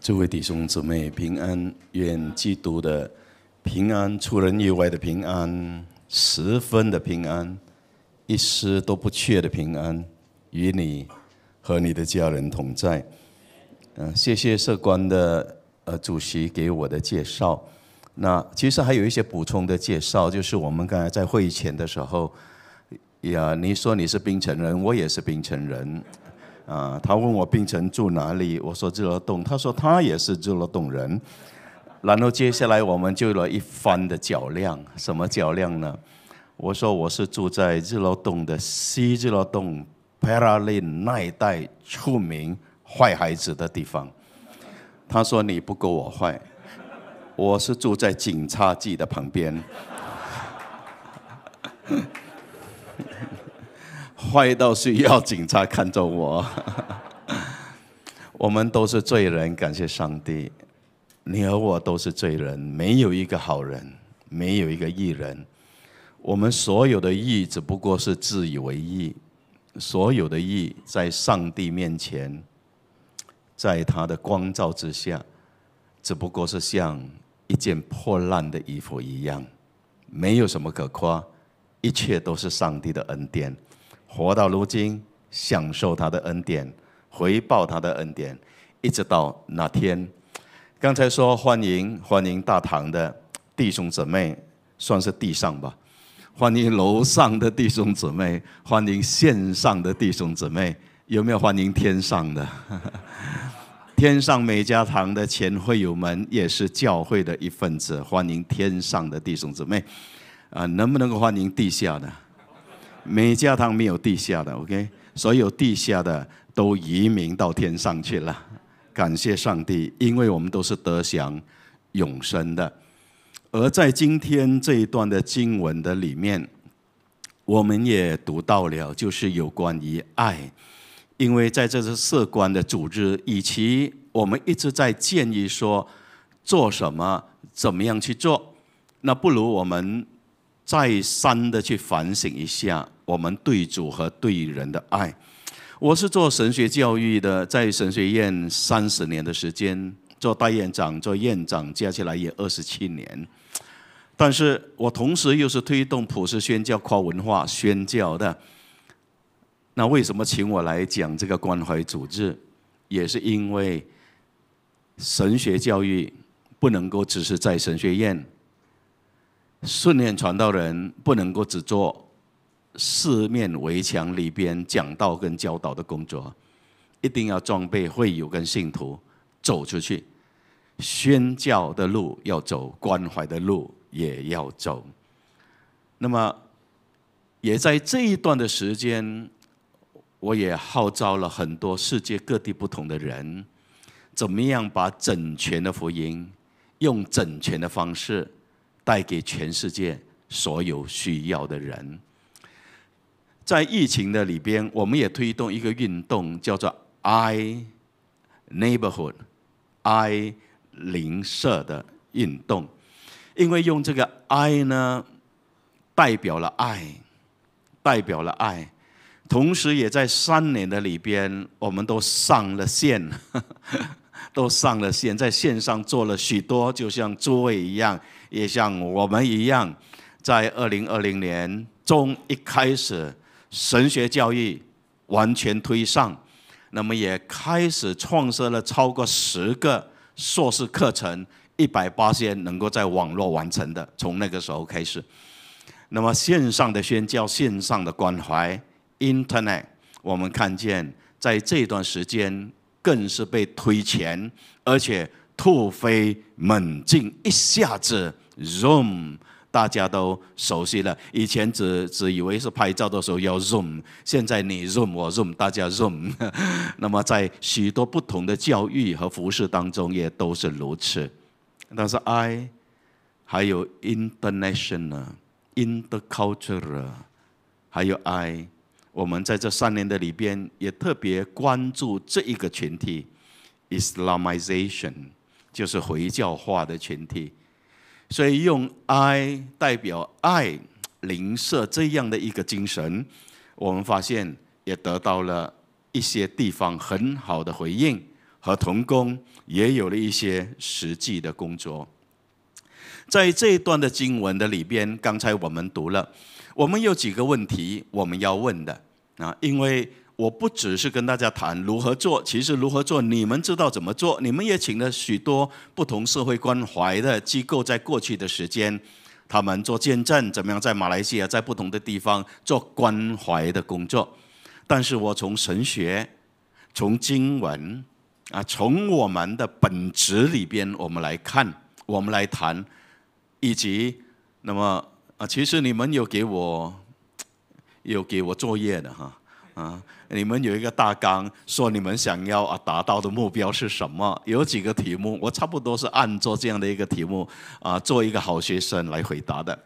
诸位弟兄姊妹平安，愿基督的平安出人意外的平安，十分的平安，一丝都不缺的平安，与你和你的家人同在。嗯，谢谢社关的呃主席给我的介绍。那其实还有一些补充的介绍，就是我们刚才在会议前的时候，呀，你说你是冰城人，我也是冰城人。啊，他问我病城住哪里，我说日落洞。他说他也是日落洞人，然后接下来我们就了一番的较量。什么较量呢？我说我是住在日落洞的西日落洞 p a r a l i n 那一带出名坏孩子的地方。他说你不够我坏，我是住在警察局的旁边。坏到需要警察看着我。我们都是罪人，感谢上帝，你和我都是罪人，没有一个好人，没有一个义人。我们所有的义只不过是自以为义，所有的义在上帝面前，在他的光照之下，只不过是像一件破烂的衣服一样，没有什么可夸，一切都是上帝的恩典。活到如今，享受他的恩典，回报他的恩典，一直到那天。刚才说欢迎欢迎大堂的弟兄姊妹，算是地上吧；欢迎楼上的弟兄姊妹，欢迎线上的弟兄姊妹，有没有欢迎天上的？天上每家堂的前会友们也是教会的一份子，欢迎天上的弟兄姊妹。啊，能不能够欢迎地下的？每家堂没有地下的，OK，所有地下的都移民到天上去了，感谢上帝，因为我们都是得享永生的。而在今天这一段的经文的里面，我们也读到了，就是有关于爱，因为在这次社关的组织，以及我们一直在建议说做什么，怎么样去做，那不如我们。再三的去反省一下我们对主和对人的爱。我是做神学教育的，在神学院三十年的时间，做代院长、做院长加起来也二十七年，但是我同时又是推动普世宣教、跨文化宣教的。那为什么请我来讲这个关怀组织，也是因为神学教育不能够只是在神学院。训练传道人不能够只做四面围墙里边讲道跟教导的工作，一定要装备会友跟信徒走出去，宣教的路要走，关怀的路也要走。那么，也在这一段的时间，我也号召了很多世界各地不同的人，怎么样把整全的福音用整全的方式。带给全世界所有需要的人。在疫情的里边，我们也推动一个运动，叫做 I Neighborhood，I 邻舍的运动。因为用这个 I 呢，代表了爱，代表了爱。同时，也在三年的里边，我们都上了线，都上了线，在线上做了许多，就像诸位一样。也像我们一样，在二零二零年中一开始，神学教育完全推上，那么也开始创设了超过十个硕士课程，一百八千能够在网络完成的。从那个时候开始，那么线上的宣教、线上的关怀，Internet，我们看见在这段时间更是被推前，而且突飞猛进，一下子。Zoom，大家都熟悉了。以前只只以为是拍照的时候要 zoom，现在你 zoom，我 zoom，大家 zoom。那么在许多不同的教育和服饰当中也都是如此。但是 I 还有 international，intercultural，还有 I，我们在这三年的里边也特别关注这一个群体，Islamization，就是回教化的群体。所以用“爱”代表爱、灵舍这样的一个精神，我们发现也得到了一些地方很好的回应，和同工也有了一些实际的工作。在这一段的经文的里边，刚才我们读了，我们有几个问题我们要问的啊，因为。我不只是跟大家谈如何做，其实如何做你们知道怎么做，你们也请了许多不同社会关怀的机构，在过去的时间，他们做见证，怎么样在马来西亚在不同的地方做关怀的工作。但是我从神学，从经文啊，从我们的本质里边，我们来看，我们来谈，以及那么啊，其实你们有给我有给我作业的哈。啊，你们有一个大纲，说你们想要啊达到的目标是什么？有几个题目，我差不多是按照这样的一个题目啊，做一个好学生来回答的。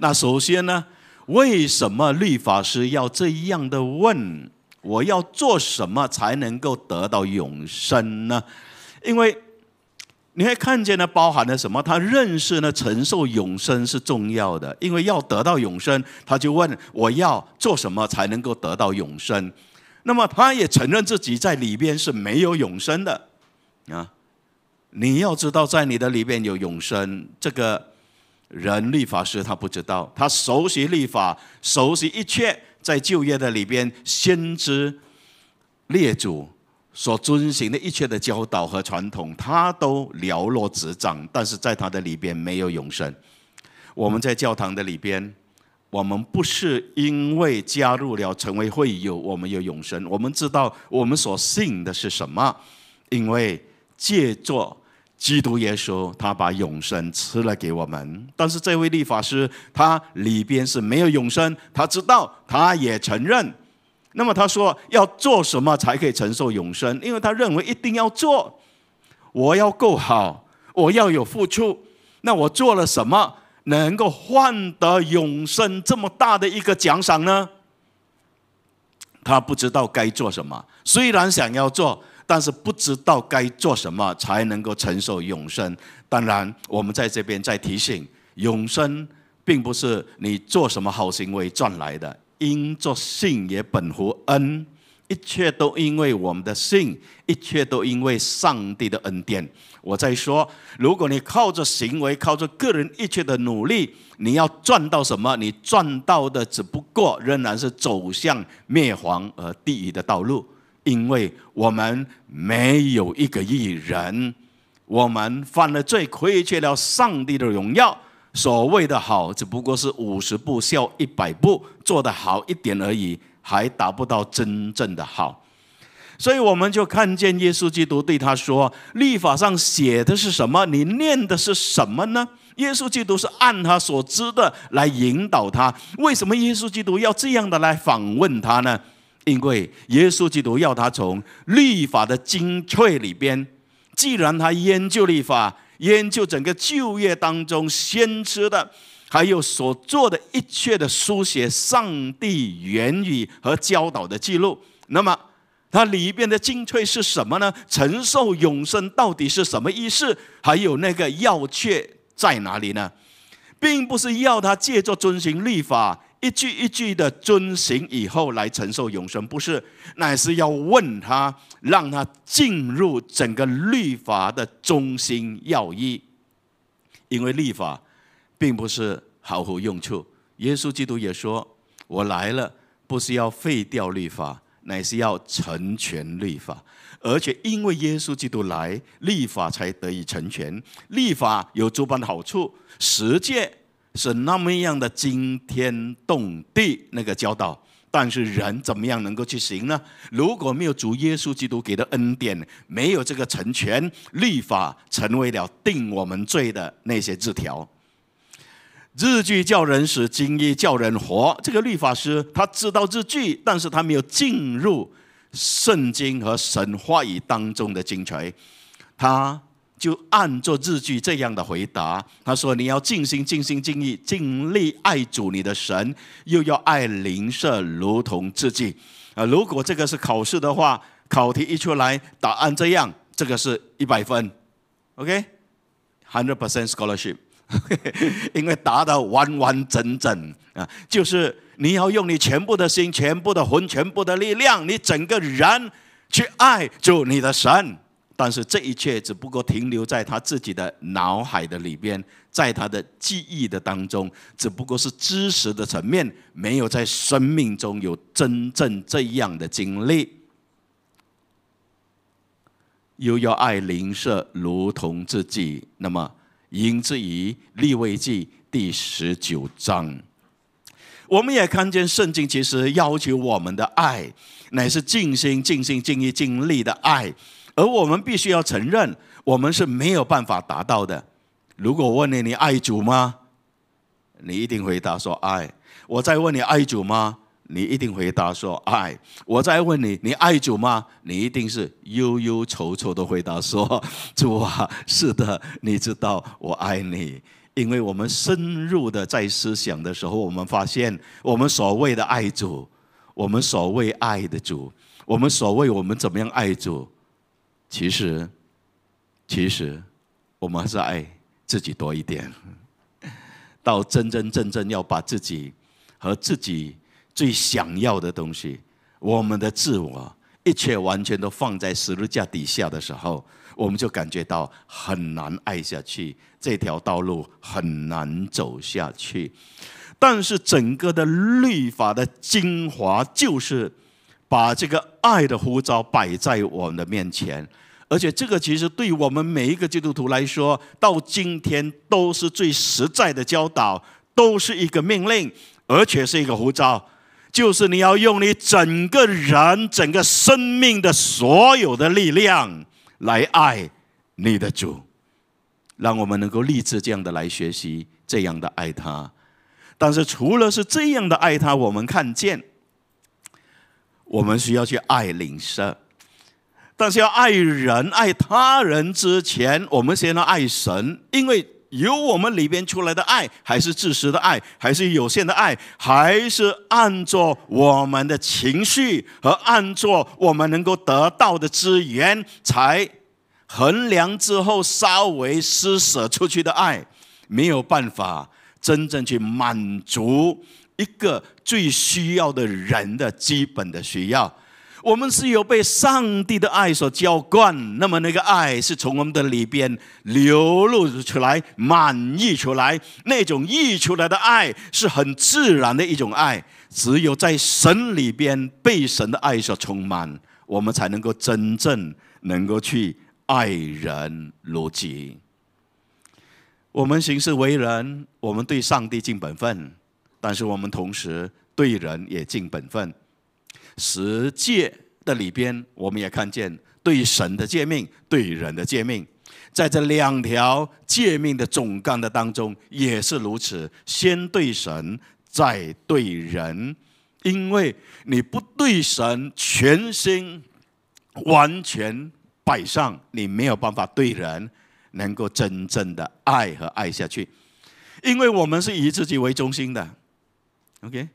那首先呢，为什么律法师要这样的问？我要做什么才能够得到永生呢？因为。你会看见呢，包含了什么？他认识呢，承受永生是重要的，因为要得到永生，他就问我要做什么才能够得到永生。那么他也承认自己在里边是没有永生的啊。你要知道，在你的里边有永生，这个人律法师他不知道，他熟悉立法，熟悉一切，在就业的里边先知列祖。所遵循的一切的教导和传统，他都了落指掌，但是在他的里边没有永生。我们在教堂的里边，我们不是因为加入了成为会友，我们有永生。我们知道我们所信的是什么，因为借着基督耶稣，他把永生吃了给我们。但是这位立法师，他里边是没有永生，他知道，他也承认。那么他说要做什么才可以承受永生？因为他认为一定要做，我要够好，我要有付出。那我做了什么能够换得永生这么大的一个奖赏呢？他不知道该做什么，虽然想要做，但是不知道该做什么才能够承受永生。当然，我们在这边在提醒，永生并不是你做什么好行为赚来的。因作信也本乎恩，一切都因为我们的信，一切都因为上帝的恩典。我在说，如果你靠着行为、靠着个人一切的努力，你要赚到什么？你赚到的只不过仍然是走向灭亡而地狱的道路，因为我们没有一个义人，我们犯了罪，亏欠了上帝的荣耀。所谓的好，只不过是五十步笑一百步，做得好一点而已，还达不到真正的好。所以我们就看见耶稣基督对他说：“律法上写的是什么？你念的是什么呢？”耶稣基督是按他所知的来引导他。为什么耶稣基督要这样的来访问他呢？因为耶稣基督要他从律法的精粹里边，既然他研究律法。研究整个就业当中先知的，还有所做的一切的书写上帝言语和教导的记录，那么它里边的精粹是什么呢？承受永生到底是什么意思？还有那个要却在哪里呢？并不是要他借着遵循律法。一句一句的遵行以后，来承受永生，不是乃是要问他，让他进入整个律法的中心要义。因为律法并不是毫无用处。耶稣基督也说：“我来了，不是要废掉律法，乃是要成全律法。而且因为耶稣基督来，律法才得以成全。律法有诸般的好处，实践。”是那么样的惊天动地那个教导，但是人怎么样能够去行呢？如果没有主耶稣基督给的恩典，没有这个成全，律法成为了定我们罪的那些字条。日剧叫人死，经意叫人活。这个律法师他知道日剧，但是他没有进入圣经和神话语当中的精髓，他。就按着日句这样的回答。他说：“你要尽心、尽心、尽意、尽力爱主你的神，又要爱邻舍如同自己。”啊，如果这个是考试的话，考题一出来，答案这样，这个是一百分，OK，hundred percent scholarship，因为答得完完整整啊，就是你要用你全部的心、全部的魂、全部的力量，你整个人去爱主你的神。但是这一切只不过停留在他自己的脑海的里边，在他的记忆的当中，只不过是知识的层面，没有在生命中有真正这样的经历。又要爱邻舍如同自己，那么因自于立位记第十九章。我们也看见圣经其实要求我们的爱乃是尽心、尽心、尽意、尽力的爱。而我们必须要承认，我们是没有办法达到的。如果问你你爱主吗？你一定回答说爱。我再问你爱主吗？你一定回答说爱。我再问你你爱主吗？你一定是忧忧愁愁的回答说主啊，是的，你知道我爱你，因为我们深入的在思想的时候，我们发现我们所谓的爱主，我们所谓爱的主，我们所谓我们怎么样爱主。其实，其实，我们还是爱自己多一点。到真真正正要把自己和自己最想要的东西，我们的自我一切完全都放在十字架底下的时候，我们就感觉到很难爱下去，这条道路很难走下去。但是，整个的律法的精华就是。把这个爱的呼召摆在我们的面前，而且这个其实对我们每一个基督徒来说，到今天都是最实在的教导，都是一个命令，而且是一个呼召，就是你要用你整个人、整个生命的所有的力量来爱你的主，让我们能够立志这样的来学习，这样的爱他。但是除了是这样的爱他，我们看见。我们需要去爱领舍，但是要爱人、爱他人之前，我们先要爱神，因为由我们里边出来的爱，还是自私的爱，还是有限的爱，还是按照我们的情绪和按照我们能够得到的资源才衡量之后稍微施舍出去的爱，没有办法真正去满足。一个最需要的人的基本的需要，我们是有被上帝的爱所浇灌。那么，那个爱是从我们的里边流露出来、满溢出来。那种溢出来的爱是很自然的一种爱。只有在神里边被神的爱所充满，我们才能够真正能够去爱人如己。我们行事为人，我们对上帝尽本分。但是我们同时对人也尽本分，十诫的里边，我们也看见对神的诫命，对人的诫命，在这两条诫命的总纲的当中也是如此，先对神，再对人，因为你不对神，全心完全摆上，你没有办法对人能够真正的爱和爱下去，因为我们是以自己为中心的。OK，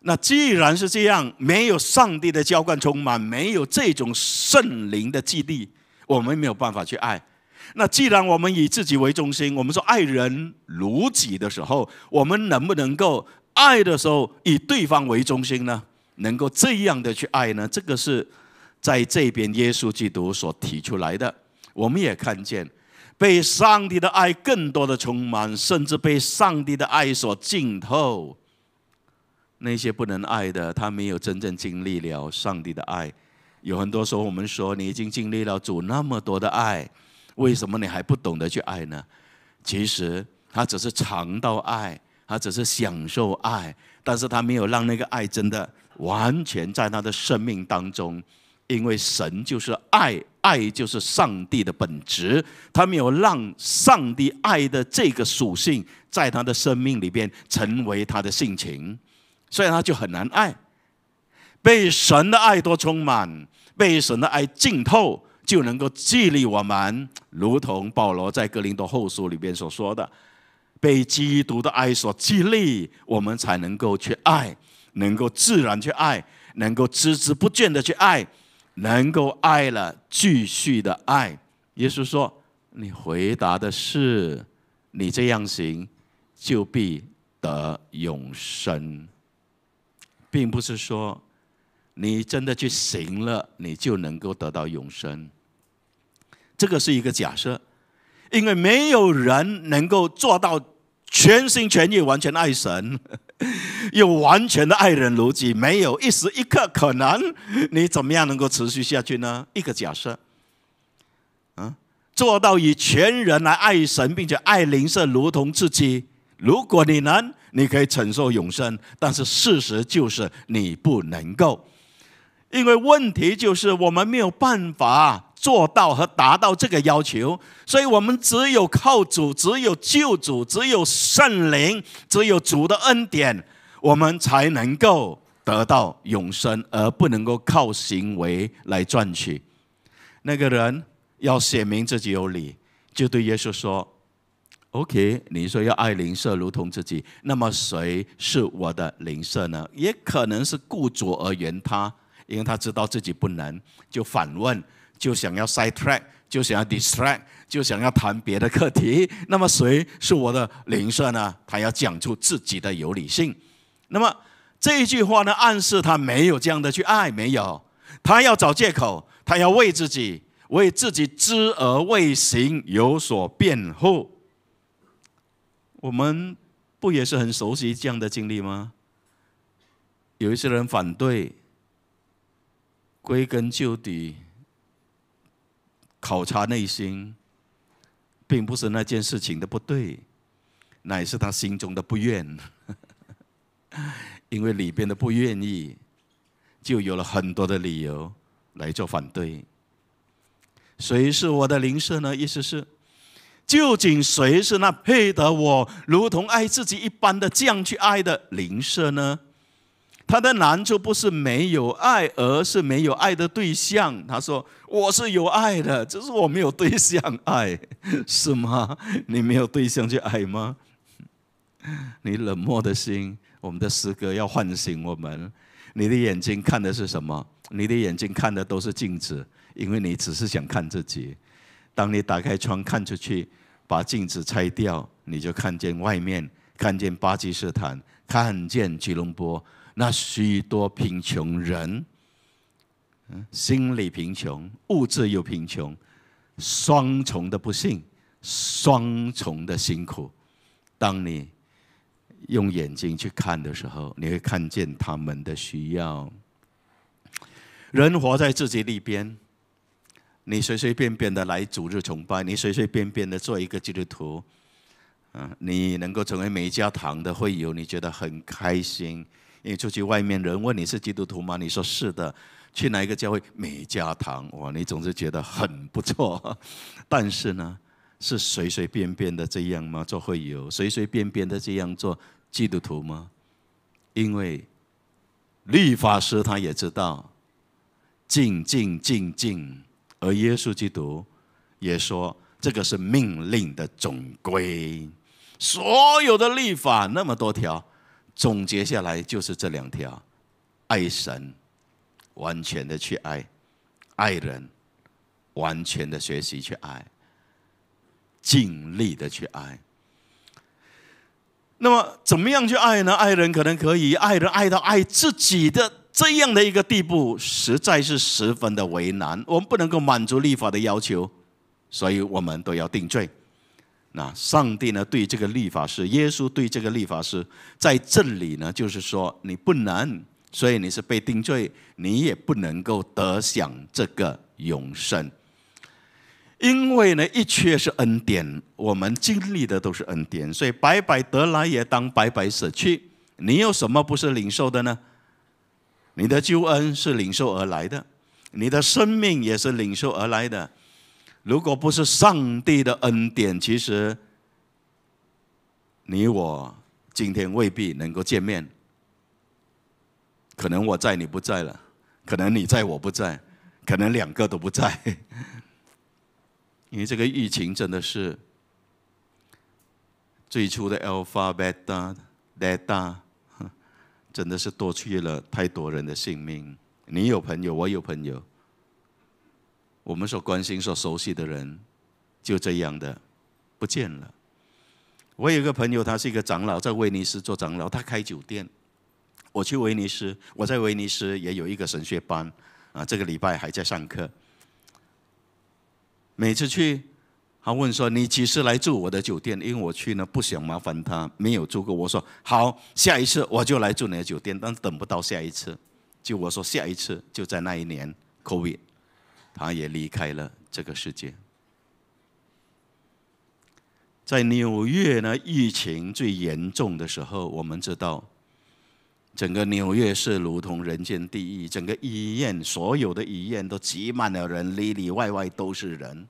那既然是这样，没有上帝的浇灌充满，没有这种圣灵的激励，我们没有办法去爱。那既然我们以自己为中心，我们说爱人如己的时候，我们能不能够爱的时候以对方为中心呢？能够这样的去爱呢？这个是在这边耶稣基督所提出来的。我们也看见，被上帝的爱更多的充满，甚至被上帝的爱所浸透。那些不能爱的，他没有真正经历了上帝的爱。有很多时候，我们说你已经经历了主那么多的爱，为什么你还不懂得去爱呢？其实他只是尝到爱，他只是享受爱，但是他没有让那个爱真的完全在他的生命当中。因为神就是爱，爱就是上帝的本质。他没有让上帝爱的这个属性在他的生命里边成为他的性情。所以他就很难爱，被神的爱多充满，被神的爱浸透，就能够激励我们。如同保罗在格林多后书里边所说的，被基督的爱所激励，我们才能够去爱，能够自然去爱，能够孜孜不倦的去爱，能够爱了继续的爱。耶稣说：“你回答的是，你这样行，就必得永生。”并不是说你真的去行了，你就能够得到永生。这个是一个假设，因为没有人能够做到全心全意、完全爱神，又完全的爱人如己，没有一时一刻可能。你怎么样能够持续下去呢？一个假设。啊，做到以全人来爱神，并且爱灵舍如同自己，如果你能。你可以承受永生，但是事实就是你不能够，因为问题就是我们没有办法做到和达到这个要求，所以我们只有靠主，只有救主，只有圣灵，只有主的恩典，我们才能够得到永生，而不能够靠行为来赚取。那个人要写明自己有理，就对耶稣说。OK，你说要爱邻舍如同自己，那么谁是我的邻舍呢？也可能是故作而言他，因为他知道自己不能，就反问，就想要 side track，就想要 distract，就想要谈别的课题。那么谁是我的邻舍呢？他要讲出自己的有理性。那么这一句话呢，暗示他没有这样的去爱，没有他要找借口，他要为自己为自己知而未行有所辩护。我们不也是很熟悉这样的经历吗？有一些人反对，归根究底，考察内心，并不是那件事情的不对，乃是他心中的不愿。因为里边的不愿意，就有了很多的理由来做反对。谁是我的邻舍呢？意思是？究竟谁是那配得我如同爱自己一般的这样去爱的灵舍呢？他的难处不是没有爱，而是没有爱的对象。他说：“我是有爱的，只是我没有对象爱，是吗？你没有对象去爱吗？你冷漠的心，我们的诗歌要唤醒我们。你的眼睛看的是什么？你的眼睛看的都是镜子，因为你只是想看自己。”当你打开窗看出去，把镜子拆掉，你就看见外面，看见巴基斯坦，看见吉隆坡，那许多贫穷人，嗯，心理贫穷，物质又贫穷，双重的不幸，双重的辛苦。当你用眼睛去看的时候，你会看见他们的需要。人活在自己里边。你随随便便的来主日崇拜，你随随便便的做一个基督徒，嗯，你能够成为美加堂的会友，你觉得很开心。你出去外面人问你是基督徒吗？你说是的。去哪一个教会？美加堂哇，你总是觉得很不错。但是呢，是随随便便的这样吗？做会友，随随便便的这样做基督徒吗？因为律法师他也知道，静静静静。而耶稣基督也说，这个是命令的总归。所有的立法那么多条，总结下来就是这两条：爱神，完全的去爱；爱人，完全的学习去爱，尽力的去爱。那么，怎么样去爱呢？爱人可能可以爱人爱到爱自己的。这样的一个地步实在是十分的为难，我们不能够满足立法的要求，所以我们都要定罪。那上帝呢对这个立法是，耶稣对这个立法是，在这里呢就是说你不能，所以你是被定罪，你也不能够得享这个永生。因为呢一切是恩典，我们经历的都是恩典，所以白白得来也当白白舍去。你有什么不是领受的呢？你的救恩是领受而来的，你的生命也是领受而来的。如果不是上帝的恩典，其实你我今天未必能够见面。可能我在你不在了，可能你在我不在，可能两个都不在。因为这个疫情真的是最初的 alpha、beta、delta。真的是夺去了太多人的性命。你有朋友，我有朋友，我们所关心、所熟悉的人，就这样的不见了。我有一个朋友，他是一个长老，在威尼斯做长老，他开酒店。我去威尼斯，我在威尼斯也有一个神学班，啊，这个礼拜还在上课。每次去。他问说：“你几时来住我的酒店？”因为我去呢不想麻烦他，没有住过。我说：“好，下一次我就来住你的酒店。”但等不到下一次，就我说下一次就在那一年，COVID，他也离开了这个世界。在纽约呢，疫情最严重的时候，我们知道，整个纽约是如同人间地狱，整个医院所有的医院都挤满了人，里里外外都是人。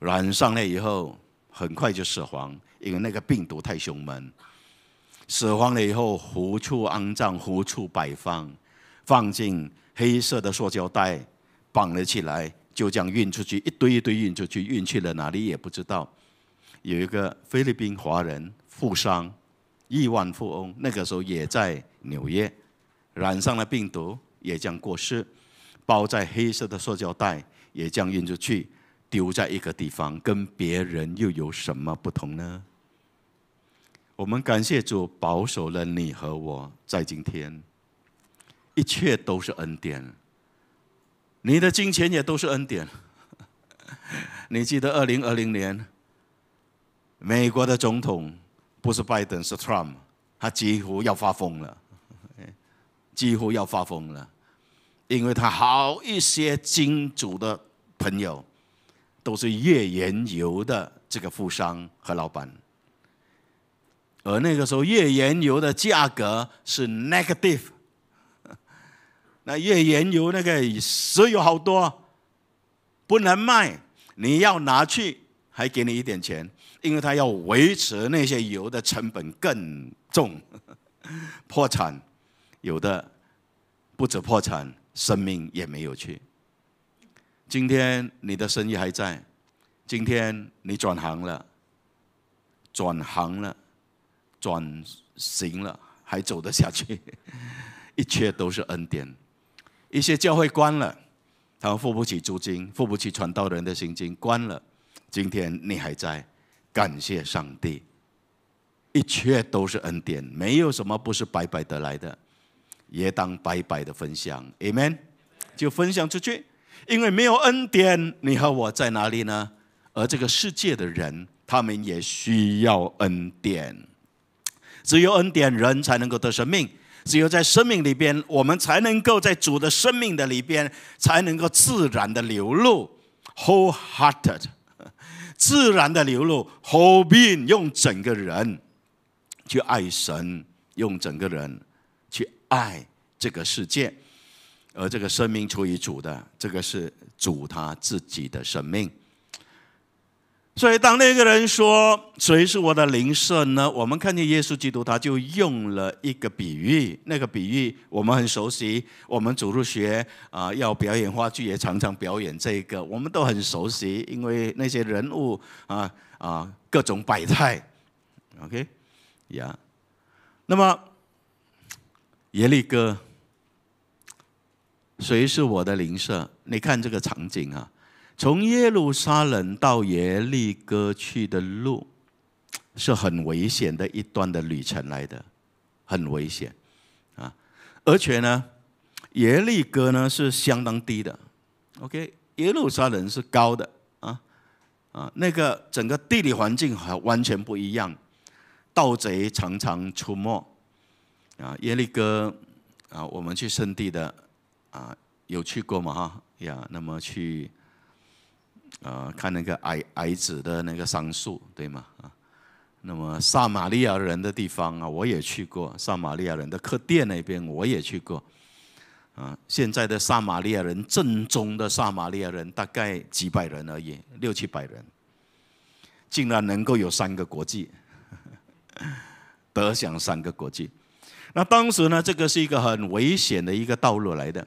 染上了以后，很快就死亡，因为那个病毒太凶猛。死亡了以后，胡处肮脏，胡处摆放，放进黑色的塑胶袋，绑了起来，就这样运出去，一堆一堆运出去，运去了哪里也不知道。有一个菲律宾华人富商，亿万富翁，那个时候也在纽约，染上了病毒，也将过世，包在黑色的塑胶袋，也将运出去。丢在一个地方，跟别人又有什么不同呢？我们感谢主保守了你和我，在今天，一切都是恩典。你的金钱也都是恩典。你记得二零二零年，美国的总统不是拜登，是 Trump，他几乎要发疯了，几乎要发疯了，因为他好一些金主的朋友。都是页岩油的这个富商和老板，而那个时候页岩油的价格是 negative，那页岩油那个石油好多，不能卖，你要拿去，还给你一点钱，因为他要维持那些油的成本更重，破产有的不止破产，生命也没有去。今天你的生意还在，今天你转行了，转行了，转型了，还走得下去？一切都是恩典。一些教会关了，他们付不起租金，付不起传道人的心金，关了。今天你还在，感谢上帝，一切都是恩典，没有什么不是白白得来的，也当白白的分享。Amen。就分享出去。因为没有恩典，你和我在哪里呢？而这个世界的人，他们也需要恩典。只有恩典，人才能够得生命。只有在生命里边，我们才能够在主的生命的里边，才能够自然的流露，whole-hearted，自然的流露，whole being，用整个人去爱神，用整个人去爱这个世界。而这个生命出于主的，这个是主他自己的生命。所以当那个人说谁是我的灵圣呢？我们看见耶稣基督他就用了一个比喻，那个比喻我们很熟悉，我们主入学啊要表演话剧也常常表演这个，我们都很熟悉，因为那些人物啊啊各种百态。OK，yeah，那么耶利哥。谁是我的邻舍？你看这个场景啊，从耶路撒冷到耶利哥去的路，是很危险的一段的旅程来的，很危险，啊，而且呢，耶利哥呢是相当低的，OK，耶路撒冷是高的啊啊，那个整个地理环境还完全不一样，盗贼常常出没啊，耶利哥啊，我们去圣地的。啊，有去过嘛？哈呀，那么去呃看那个矮矮子的那个桑树，对吗？啊，那么撒玛利亚人的地方啊，我也去过撒玛利亚人的客店那边，我也去过。啊，现在的撒玛利亚人正宗的撒玛利亚人大概几百人而已，六七百人，竟然能够有三个国际，得享三个国际。那当时呢，这个是一个很危险的一个道路来的。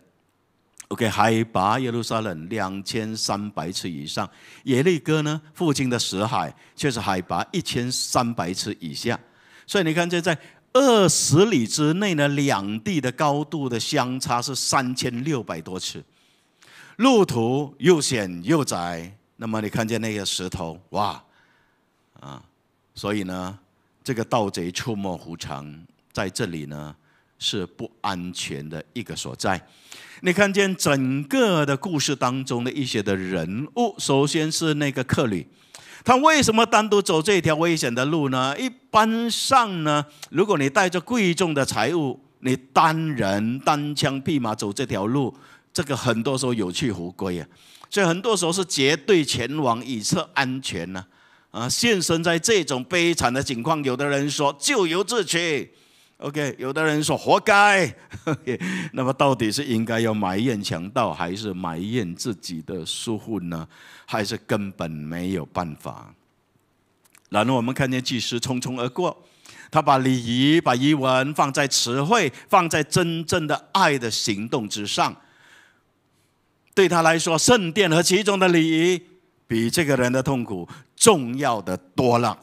OK，海拔耶路撒冷两千三百尺以上，耶利哥呢，附近的死海却是海拔一千三百尺以下，所以你看这在二十里之内呢，两地的高度的相差是三千六百多尺，路途又险又窄，那么你看见那个石头，哇，啊，所以呢，这个盗贼出没无常，在这里呢是不安全的一个所在。你看见整个的故事当中的一些的人物，首先是那个客旅，他为什么单独走这条危险的路呢？一般上呢，如果你带着贵重的财物，你单人单枪匹马走这条路，这个很多时候有去无归啊，所以很多时候是绝对前往以测安全呢。啊，现身在这种悲惨的情况，有的人说咎由自取。OK，有的人说活该。那么到底是应该要埋怨强盗，还是埋怨自己的疏忽呢？还是根本没有办法？然后我们看见祭司匆匆而过，他把礼仪、把仪文放在词汇，放在真正的爱的行动之上。对他来说，圣殿和其中的礼仪比这个人的痛苦重要的多了。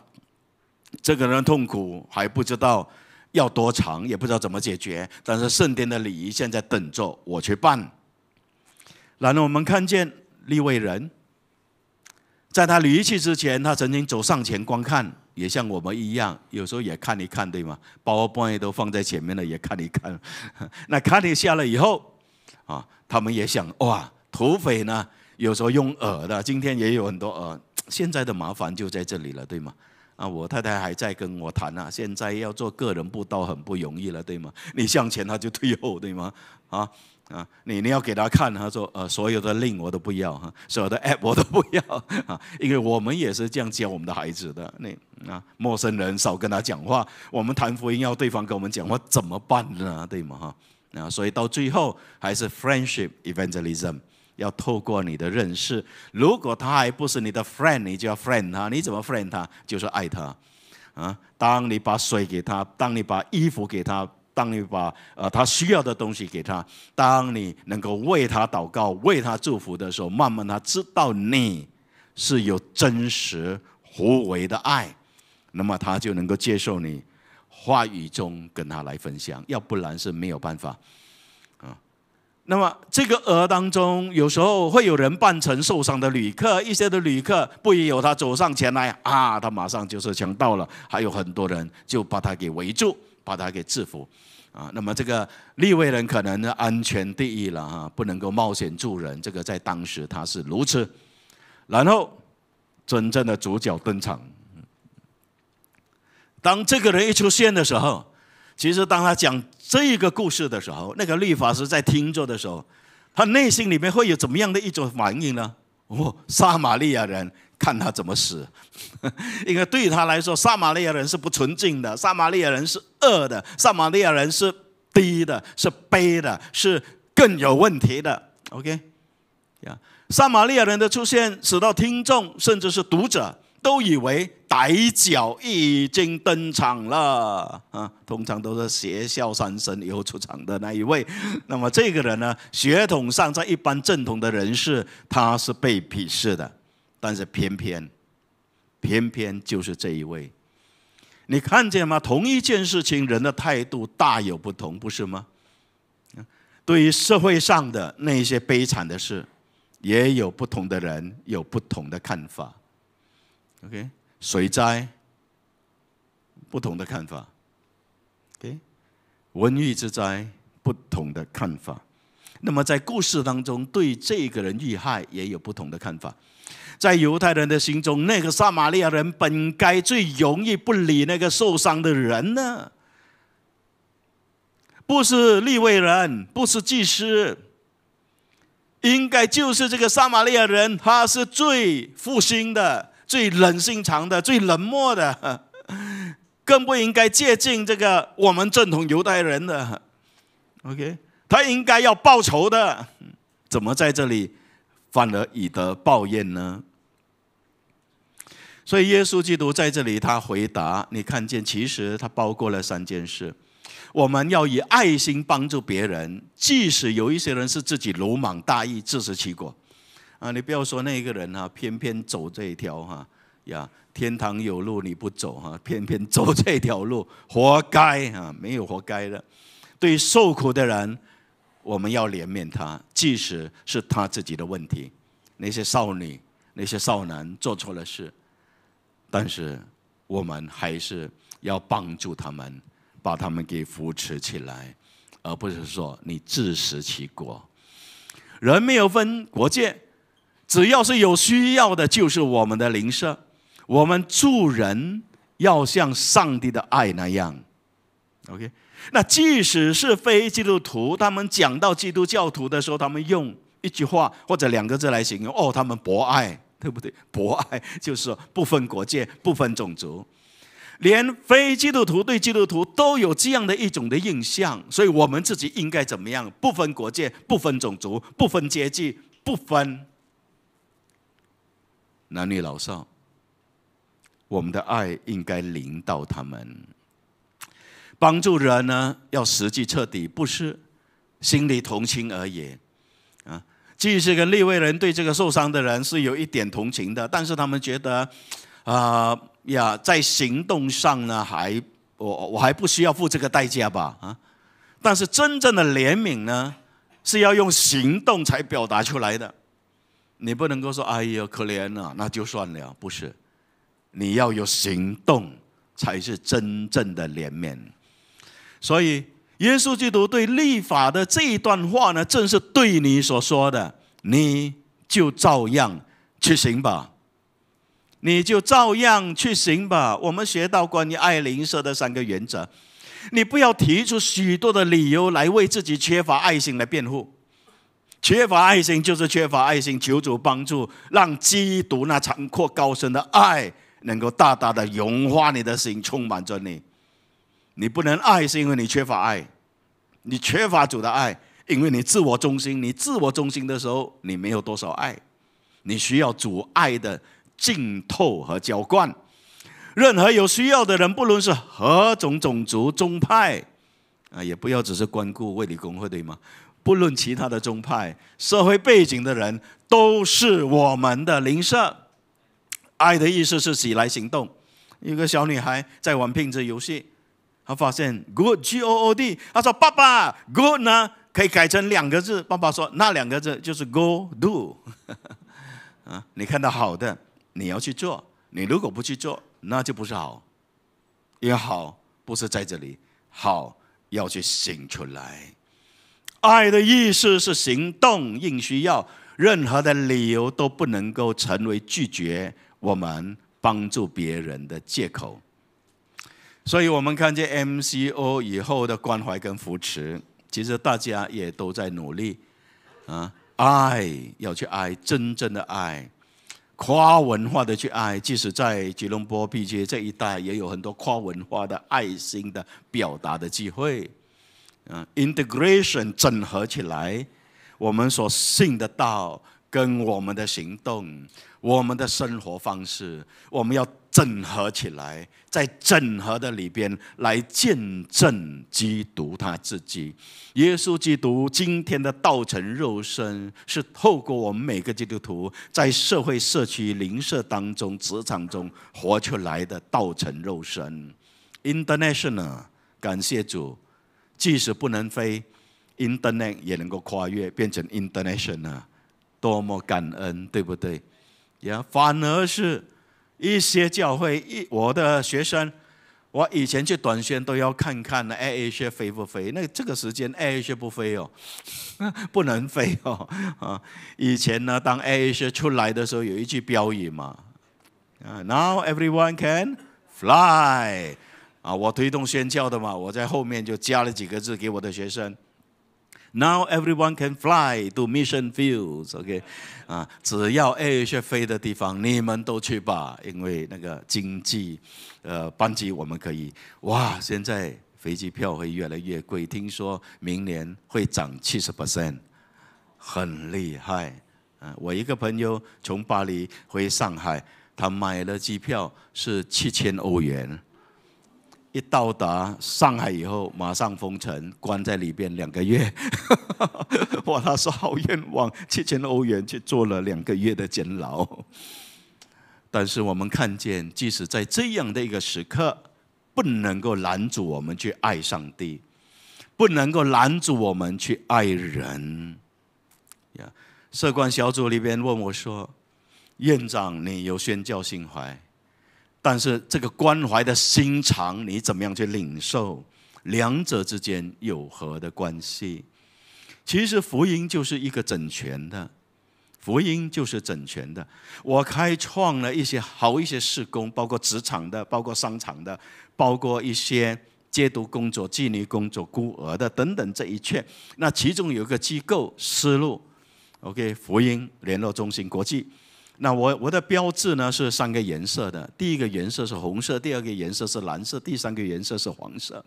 这个人痛苦还不知道。要多长也不知道怎么解决，但是圣殿的礼仪现在等着我去办。然后我们看见立位人，在他离去之前，他曾经走上前观看，也像我们一样，有时候也看一看，对吗？把半夜都放在前面了，也看一看。那看的下来以后，啊，他们也想哇，土匪呢，有时候用耳的，今天也有很多耳。现在的麻烦就在这里了，对吗？啊，我太太还在跟我谈呢，现在要做个人步道很不容易了，对吗？你向前他就退后，对吗？啊啊，你你要给他看，他说呃，所有的令我都不要哈，所有的 app 我都不要 啊，因为我们也是这样教我们的孩子的，那啊，陌生人少跟他讲话，我们谈福音要对方跟我们讲话怎么办呢？对吗哈？啊，所以到最后还是 friendship evangelism。要透过你的认识，如果他还不是你的 friend，你就要 friend 他。你怎么 friend 他？就是爱他，啊！当你把水给他，当你把衣服给他，当你把呃他需要的东西给他，当你能够为他祷告、为他祝福的时候，慢慢他知道你是有真实、无为的爱，那么他就能够接受你话语中跟他来分享。要不然是没有办法。那么这个鹅当中，有时候会有人扮成受伤的旅客，一些的旅客不也有他走上前来啊？他马上就是抢到了，还有很多人就把他给围住，把他给制服。啊，那么这个利未人可能安全第一了哈，不能够冒险助人，这个在当时他是如此。然后真正的主角登场，当这个人一出现的时候，其实当他讲。这个故事的时候，那个律法师在听着的时候，他内心里面会有怎么样的一种反应呢？哦，撒玛利亚人，看他怎么死。因为对他来说，撒玛利亚人是不纯净的，撒玛利亚人是恶的，撒玛利亚人是低的，是卑的，是更有问题的。OK，呀，撒玛利亚人的出现，使到听众甚至是读者。都以为歹脚已经登场了啊！通常都是邪笑三生以后出场的那一位。那么这个人呢，血统上在一般正统的人士，他是被鄙视的。但是偏偏，偏偏就是这一位，你看见吗？同一件事情，人的态度大有不同，不是吗？对于社会上的那些悲惨的事，也有不同的人有不同的看法。OK，水灾不同的看法。OK，瘟疫之灾不同的看法。那么在故事当中，对这个人遇害也有不同的看法。在犹太人的心中，那个撒玛利亚人本该最容易不理那个受伤的人呢？不是立位人，不是祭司，应该就是这个撒玛利亚人，他是最负心的。最冷心肠的、最冷漠的，更不应该接近这个我们正统犹太人的。OK，他应该要报仇的，怎么在这里反而以德报怨呢？所以耶稣基督在这里，他回答你看见，其实他包括了三件事：我们要以爱心帮助别人，即使有一些人是自己鲁莽大意、自食其果。啊，你不要说那个人哈，偏偏走这一条哈呀！天堂有路你不走哈，偏偏走这条路，活该啊！没有活该的。对受苦的人，我们要怜悯他，即使是他自己的问题。那些少女、那些少男做错了事，但是我们还是要帮助他们，把他们给扶持起来，而不是说你自食其果。人没有分国界。只要是有需要的，就是我们的灵舍。我们助人要像上帝的爱那样。OK，那即使是非基督徒，他们讲到基督教徒的时候，他们用一句话或者两个字来形容：哦，他们博爱，对不对？博爱就是不分国界、不分种族，连非基督徒对基督徒都有这样的一种的印象。所以我们自己应该怎么样？不分国界、不分种族、不分阶级、不分。男女老少，我们的爱应该临到他们，帮助人呢要实际彻底，不是心里同情而已啊。即使跟利未人对这个受伤的人是有一点同情的，但是他们觉得，啊呀，在行动上呢，还我我还不需要付这个代价吧啊？但是真正的怜悯呢，是要用行动才表达出来的。你不能够说：“哎呀，可怜了，那就算了。”不是，你要有行动，才是真正的怜悯。所以，耶稣基督对立法的这一段话呢，正是对你所说的，你就照样去行吧，你就照样去行吧。我们学到关于爱灵舍的三个原则，你不要提出许多的理由来为自己缺乏爱心来辩护。缺乏爱心就是缺乏爱心，求主帮助，让基督那广阔高深的爱能够大大的融化你的心，充满着你。你不能爱，是因为你缺乏爱，你缺乏主的爱，因为你自我中心。你自我中心的时候，你没有多少爱，你需要主爱的浸透和浇灌。任何有需要的人，不论是何种种族宗派，啊，也不要只是关顾为你工会，对吗？不论其他的宗派、社会背景的人，都是我们的灵舍。爱的意思是起来行动。一个小女孩在玩拼字游戏，她发现 “good”、“g o o d”，她说：“爸爸，good 呢？可以改成两个字。”爸爸说：“那两个字就是 ‘go do’。”啊，你看到好的，你要去做。你如果不去做，那就不是好。也好不是在这里，好要去醒出来。爱的意思是行动，应需要任何的理由都不能够成为拒绝我们帮助别人的借口。所以，我们看见 MCO 以后的关怀跟扶持，其实大家也都在努力啊。爱要去爱真正的爱，跨文化的去爱，即使在吉隆坡毕节这一带，也有很多跨文化的爱心的表达的机会。嗯，integration 整合起来，我们所信的道跟我们的行动、我们的生活方式，我们要整合起来，在整合的里边来见证基督他自己。耶稣基督今天的道成肉身，是透过我们每个基督徒在社会、社区、邻舍当中、职场中活出来的道成肉身。International，感谢主。即使不能飞，Internet 也能够跨越，变成 international，多么感恩，对不对？呀，反而是一些教会一我的学生，我以前去短宣都要看看，a a H 飞不飞？那这个时间 A H 不飞哦，不能飞哦啊！以前呢，当 A H 出来的时候，有一句标语嘛，啊，Now everyone can fly。啊，我推动宣教的嘛，我在后面就加了几个字给我的学生：“Now everyone can fly to mission fields, OK？” 啊，只要 a air 去飞的地方，你们都去吧。因为那个经济，呃，班级我们可以哇，现在飞机票会越来越贵，听说明年会涨七十 percent，很厉害。嗯，我一个朋友从巴黎回上海，他买了机票是七千欧元。一到达上海以后，马上封城，关在里边两个月。哇，他说好冤枉，七千欧元去坐了两个月的监牢。但是我们看见，即使在这样的一个时刻，不能够拦住我们去爱上帝，不能够拦住我们去爱人。呀，社管小组里边问我说：“院长，你有宣教心怀？”但是这个关怀的心肠，你怎么样去领受？两者之间有何的关系？其实福音就是一个整全的，福音就是整全的。我开创了一些好一些事工，包括职场的，包括商场的，包括一些戒毒工作、妓女工作、孤儿的等等，这一切。那其中有一个机构思路，OK，福音联络中心国际。那我我的标志呢是三个颜色的，第一个颜色是红色，第二个颜色是蓝色，第三个颜色是黄色。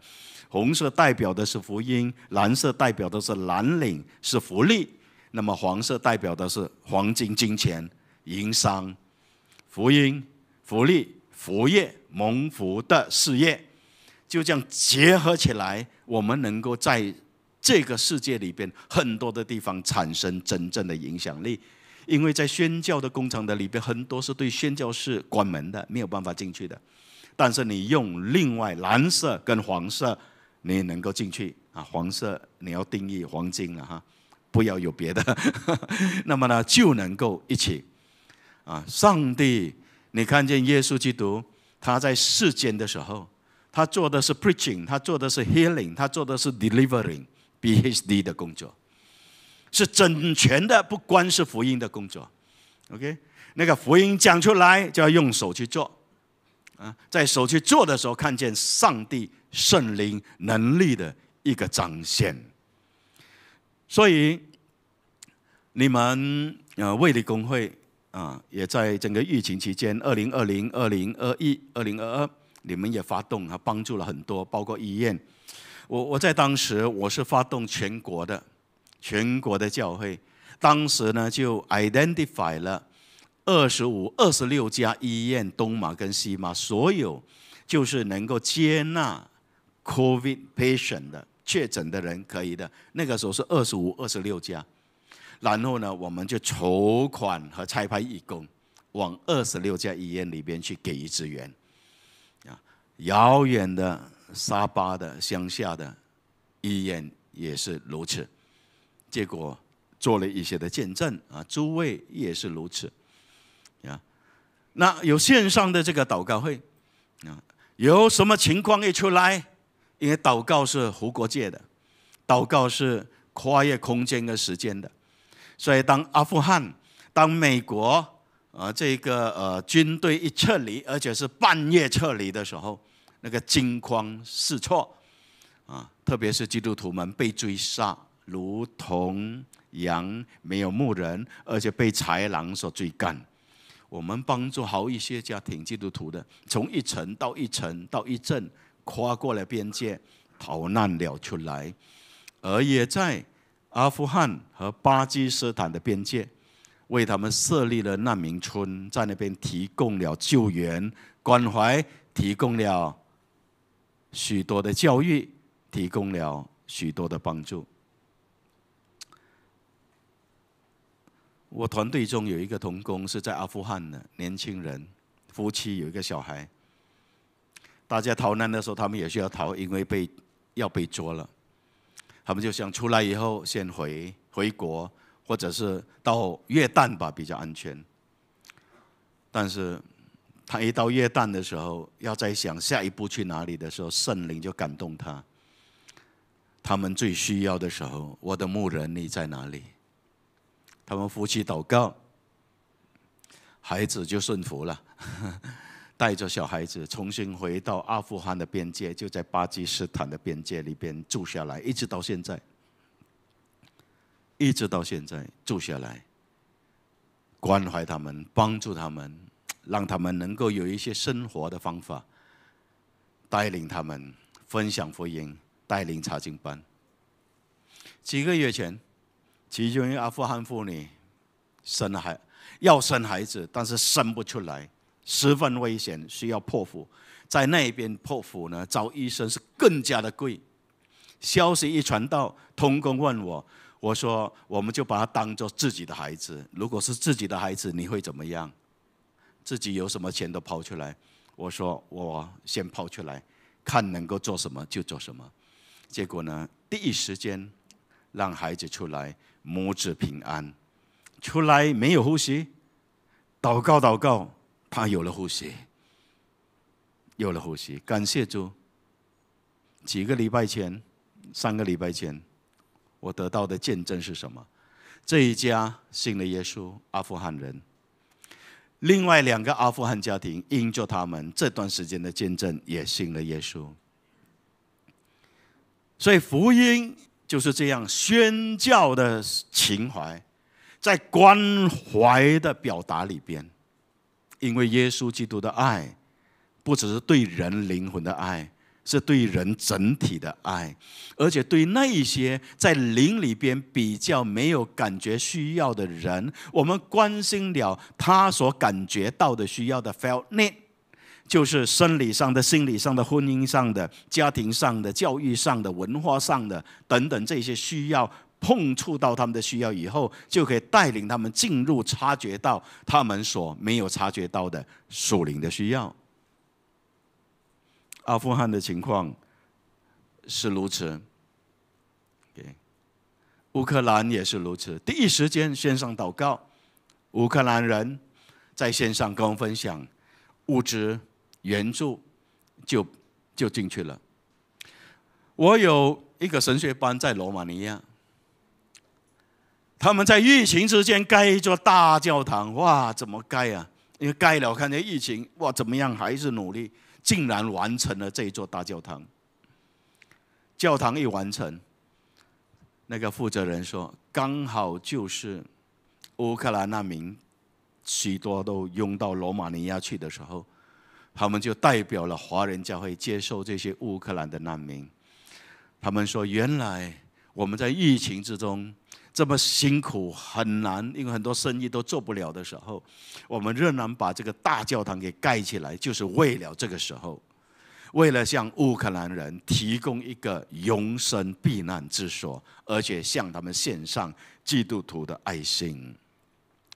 红色代表的是福音，蓝色代表的是蓝领是福利，那么黄色代表的是黄金金钱、营商、福音、福利、福业、蒙福的事业，就这样结合起来，我们能够在这个世界里边很多的地方产生真正的影响力。因为在宣教的工厂的里边，很多是对宣教是关门的，没有办法进去的。但是你用另外蓝色跟黄色，你能够进去啊！黄色你要定义黄金了哈，不要有别的。那么呢，就能够一起啊！上帝，你看见耶稣基督他在世间的时候，他做的是 preaching，他做的是 healing，他做的是 delivering，B H D 的工作。是整全的，不光是福音的工作。OK，那个福音讲出来，就要用手去做啊，在手去做的时候，看见上帝圣灵能力的一个彰显。所以，你们呃卫理公会啊，也在整个疫情期间，二零二零、二零二一、二零二二，你们也发动啊，帮助了很多，包括医院。我我在当时我是发动全国的。全国的教会，当时呢就 i d e n t i f y 了二十五、二十六家医院，东马跟西马所有就是能够接纳 COVID patient 的确诊的人可以的。那个时候是二十五、二十六家，然后呢，我们就筹款和拆派义工往二十六家医院里边去给予支援。啊，遥远的沙巴的乡下的医院也是如此。结果做了一些的见证啊，诸位也是如此啊，那有线上的这个祷告会啊，有什么情况一出来，因为祷告是无国界的，祷告是跨越空间跟时间的。所以当阿富汗、当美国啊这个呃军队一撤离，而且是半夜撤离的时候，那个惊慌失措啊，特别是基督徒们被追杀。如同羊没有牧人，而且被豺狼所追赶。我们帮助好一些家庭，基督徒的，从一层到一层到一镇，跨过了边界，逃难了出来，而也在阿富汗和巴基斯坦的边界，为他们设立了难民村，在那边提供了救援、关怀，提供了许多的教育，提供了许多的帮助。我团队中有一个童工是在阿富汗的，年轻人，夫妻有一个小孩。大家逃难的时候，他们也需要逃，因为被要被捉了。他们就想出来以后先回回国，或者是到越旦吧，比较安全。但是，他一到越旦的时候，要在想下一步去哪里的时候，圣灵就感动他。他们最需要的时候，我的牧人你在哪里？他们夫妻祷告，孩子就顺服了，带着小孩子重新回到阿富汗的边界，就在巴基斯坦的边界里边住下来，一直到现在，一直到现在住下来，关怀他们，帮助他们，让他们能够有一些生活的方法，带领他们分享福音，带领查经班。几个月前。其中一个阿富汗妇女生孩要生孩子，但是生不出来，十分危险，需要剖腹。在那边剖腹呢，找医生是更加的贵。消息一传到，童工问我，我说我们就把它当做自己的孩子。如果是自己的孩子，你会怎么样？自己有什么钱都抛出来。我说我先抛出来，看能够做什么就做什么。结果呢，第一时间让孩子出来。母子平安，出来没有呼吸，祷告祷告，他有了呼吸，有了呼吸，感谢主。几个礼拜前，三个礼拜前，我得到的见证是什么？这一家信了耶稣，阿富汗人，另外两个阿富汗家庭因着他们这段时间的见证也信了耶稣，所以福音。就是这样宣教的情怀，在关怀的表达里边，因为耶稣基督的爱，不只是对人灵魂的爱，是对人整体的爱，而且对那些在灵里边比较没有感觉需要的人，我们关心了他所感觉到的需要的 feel 那。就是生理上的、心理上的、婚姻上的、家庭上的、教育上的、文化上的等等这些需要，碰触到他们的需要以后，就可以带领他们进入、察觉到他们所没有察觉到的属灵的需要。阿富汗的情况是如此，乌克兰也是如此。第一时间线上祷告，乌克兰人在线上跟我分享物质。援助就就进去了。我有一个神学班在罗马尼亚，他们在疫情之间盖一座大教堂。哇，怎么盖啊？因为盖了，看见疫情，哇，怎么样？还是努力，竟然完成了这一座大教堂。教堂一完成，那个负责人说，刚好就是乌克兰难民许多都涌到罗马尼亚去的时候。他们就代表了华人教会接受这些乌克兰的难民。他们说：“原来我们在疫情之中这么辛苦、很难，因为很多生意都做不了的时候，我们仍然把这个大教堂给盖起来，就是为了这个时候，为了向乌克兰人提供一个容身避难之所，而且向他们献上基督徒的爱心。”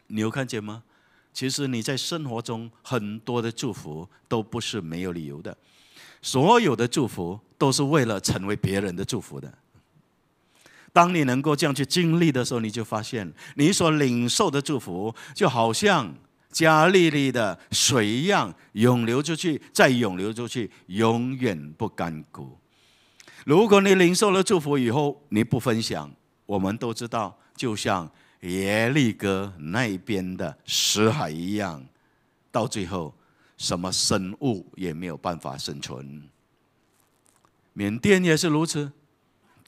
你有看见吗？其实你在生活中很多的祝福都不是没有理由的，所有的祝福都是为了成为别人的祝福的。当你能够这样去经历的时候，你就发现你所领受的祝福就好像加利利的水一样，涌流出去，再涌流出去，永远不干枯。如果你领受了祝福以后你不分享，我们都知道，就像。耶利哥那边的死海一样，到最后什么生物也没有办法生存。缅甸也是如此，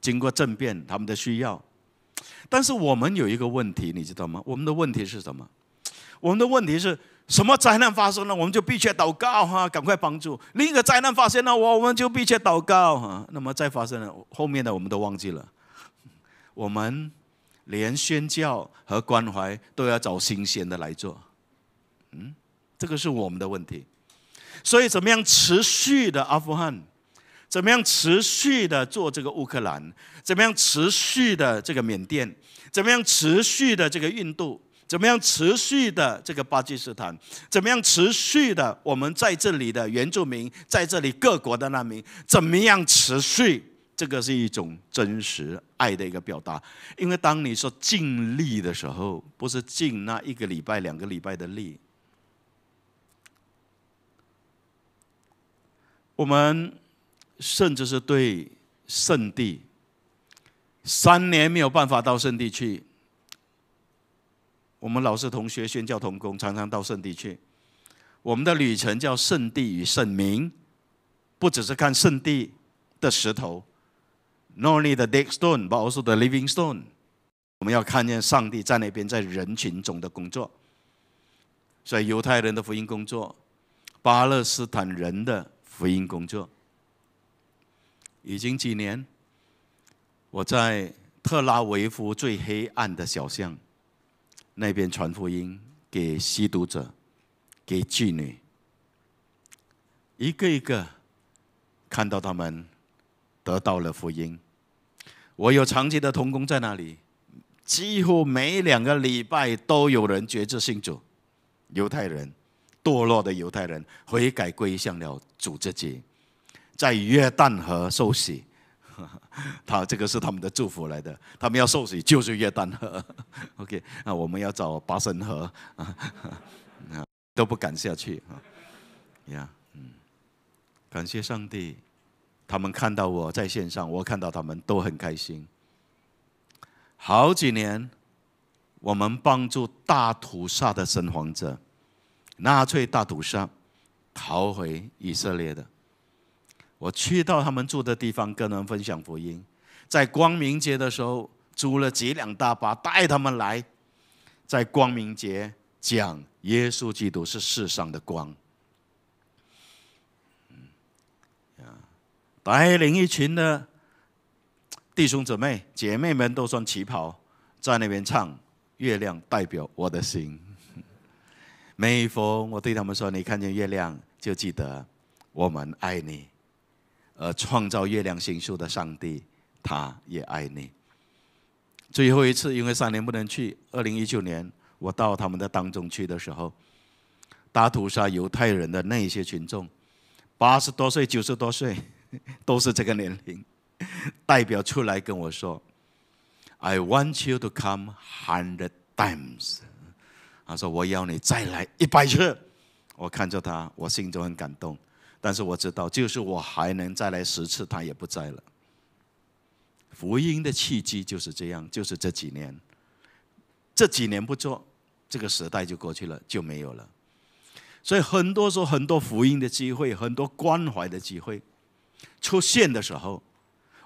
经过政变，他们的需要。但是我们有一个问题，你知道吗？我们的问题是什么？我们的问题是什么？灾难发生了，我们就必须祷告啊，赶快帮助。另一个灾难发生了，我我们就必须祷告啊。那么再发生了，后面的我们都忘记了。我们。连宣教和关怀都要找新鲜的来做，嗯，这个是我们的问题。所以怎么样持续的阿富汗？怎么样持续的做这个乌克兰？怎么样持续的这个缅甸？怎么样持续的这个印度？怎么样持续的这个巴基斯坦？怎么样持续的我们在这里的原住民，在这里各国的难民？怎么样持续？这个是一种真实爱的一个表达，因为当你说尽力的时候，不是尽那一个礼拜、两个礼拜的力。我们甚至是对圣地，三年没有办法到圣地去。我们老师、同学宣教同工常常到圣地去。我们的旅程叫“圣地与圣明，不只是看圣地的石头。not only the dead stone but also the living stone。我们要看见上帝在那边在人群中的工作。所以犹太人的福音工作，巴勒斯坦人的福音工作，已经几年。我在特拉维夫最黑暗的小巷，那边传福音给吸毒者，给妓女，一个一个，看到他们得到了福音。我有长期的同工在那里，几乎每两个礼拜都有人觉知信主，犹太人，堕落的犹太人悔改归向了主自己，在约旦河受洗，他这个是他们的祝福来的，他们要受洗就是约旦河。OK，那我们要找巴神河啊，都不敢下去啊，呀，嗯，感谢上帝。他们看到我在线上，我看到他们都很开心。好几年，我们帮助大屠杀的生还者，纳粹大屠杀逃回以色列的，我去到他们住的地方，跟他们分享福音。在光明节的时候，租了几辆大巴，带他们来，在光明节讲耶稣基督是世上的光。带领一群的弟兄姊妹、姐妹们都穿旗袍，在那边唱《月亮代表我的心》。每逢我对他们说：“你看见月亮，就记得我们爱你，而创造月亮星宿的上帝，他也爱你。”最后一次，因为三年不能去，二零一九年我到他们的当中去的时候，大屠杀犹太人的那一些群众，八十多岁、九十多岁。都是这个年龄，代表出来跟我说：“I want you to come hundred times。”他说：“我要你再来一百次。”我看着他，我心中很感动。但是我知道，就是我还能再来十次，他也不在了。福音的契机就是这样，就是这几年，这几年不做，这个时代就过去了，就没有了。所以很多时候，很多福音的机会，很多关怀的机会。出现的时候，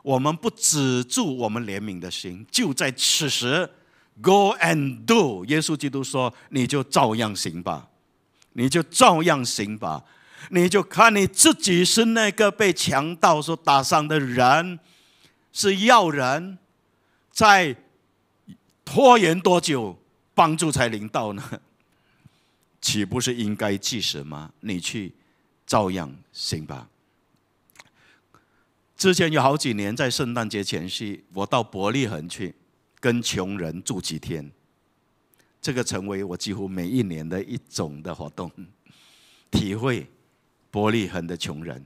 我们不止住我们怜悯的心。就在此时，Go and do，耶稣基督说：“你就照样行吧，你就照样行吧，你就看你自己是那个被强盗所打伤的人，是要人在拖延多久帮助才领到呢？岂不是应该计时吗？你去照样行吧。”之前有好几年在圣诞节前夕，我到伯利恒去跟穷人住几天。这个成为我几乎每一年的一种的活动，体会伯利恒的穷人，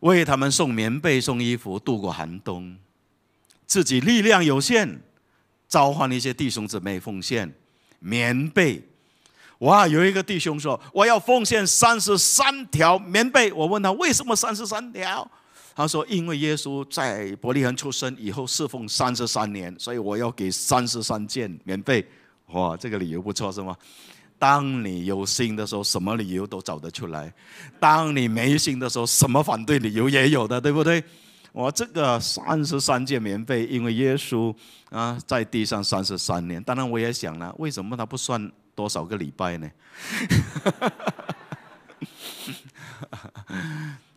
为他们送棉被、送衣服，度过寒冬。自己力量有限，召唤一些弟兄姊妹奉献棉被。哇，有一个弟兄说：“我要奉献三十三条棉被。”我问他为什么三十三条？他说：“因为耶稣在伯利恒出生以后侍奉三十三年，所以我要给三十三件免费。哇，这个理由不错，是吗？当你有心的时候，什么理由都找得出来；当你没心的时候，什么反对理由也有的，对不对？我这个三十三件免费，因为耶稣啊，在地上三十三年。当然，我也想了，为什么他不算多少个礼拜呢？”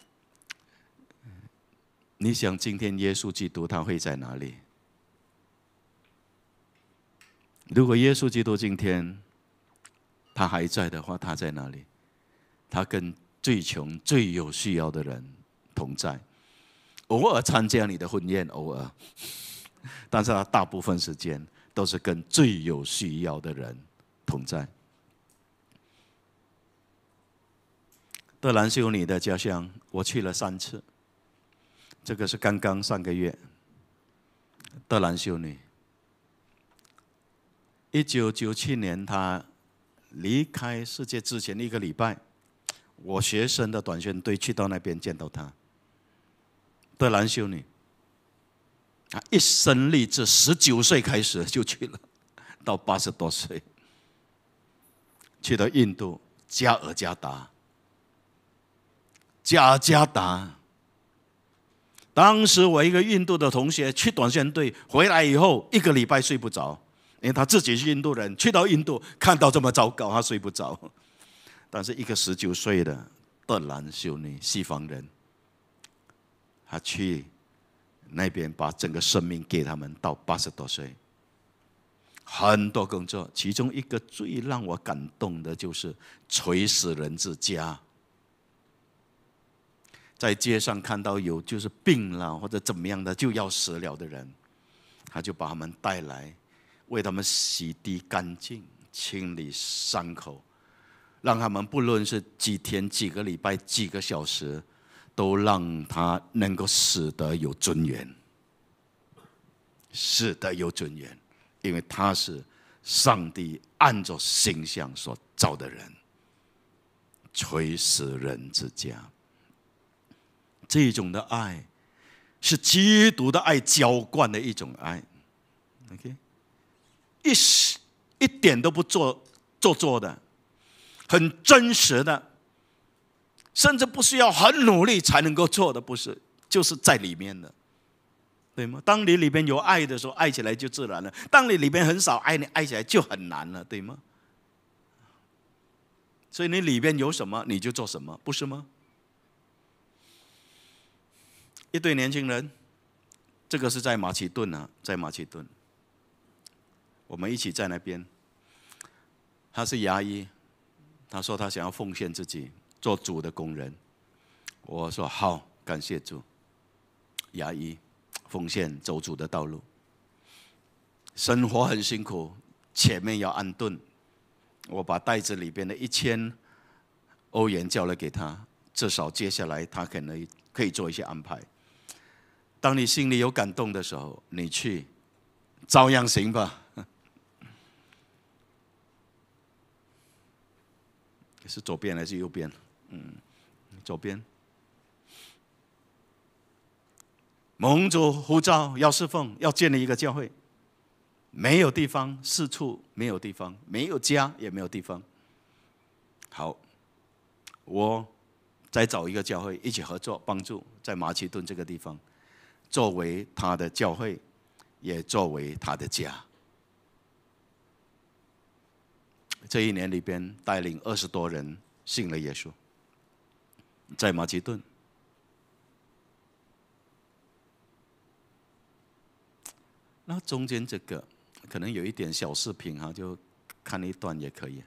你想今天耶稣基督他会在哪里？如果耶稣基督今天他还在的话，他在哪里？他跟最穷、最有需要的人同在，偶尔参加你的婚宴，偶尔，但是他大部分时间都是跟最有需要的人同在。德兰修女的家乡，我去了三次。这个是刚刚上个月，德兰修女。一九九七年，她离开世界之前一个礼拜，我学生的短宣队去到那边见到她。德兰修女，她一生立志，十九岁开始就去了，到八十多岁，去到印度加尔加达，加尔加达。当时我一个印度的同学去短线队回来以后，一个礼拜睡不着，因为他自己是印度人，去到印度看到这么糟糕，他睡不着。但是一个十九岁的德兰修女，西方人，他去那边把整个生命给他们，到八十多岁，很多工作，其中一个最让我感动的就是垂死人之家。在街上看到有就是病了或者怎么样的就要死了的人，他就把他们带来，为他们洗涤干净、清理伤口，让他们不论是几天、几个礼拜、几个小时，都让他能够死得有尊严，死得有尊严，因为他是上帝按照形象所造的人，垂死人之家。这种的爱，是基督的爱浇灌的一种爱，OK，一一点都不做做作的，很真实的，甚至不需要很努力才能够做的，不是，就是在里面的，对吗？当你里边有爱的时候，爱起来就自然了；当你里边很少爱，你爱起来就很难了，对吗？所以你里边有什么，你就做什么，不是吗？一对年轻人，这个是在马其顿啊，在马其顿，我们一起在那边。他是牙医，他说他想要奉献自己，做主的工人。我说好，感谢主，牙医奉献走主的道路。生活很辛苦，前面要安顿。我把袋子里边的一千欧元交了给他，至少接下来他可能可以做一些安排。当你心里有感动的时候，你去，照样行吧。是左边还是右边？嗯，左边。蒙主呼召要侍奉，要建立一个教会，没有地方，四处没有地方，没有家也没有地方。好，我再找一个教会一起合作帮助，在马其顿这个地方。作为他的教会，也作为他的家。这一年里边带领二十多人信了耶稣，在马其顿。那中间这个可能有一点小视频哈，就看一段也可以。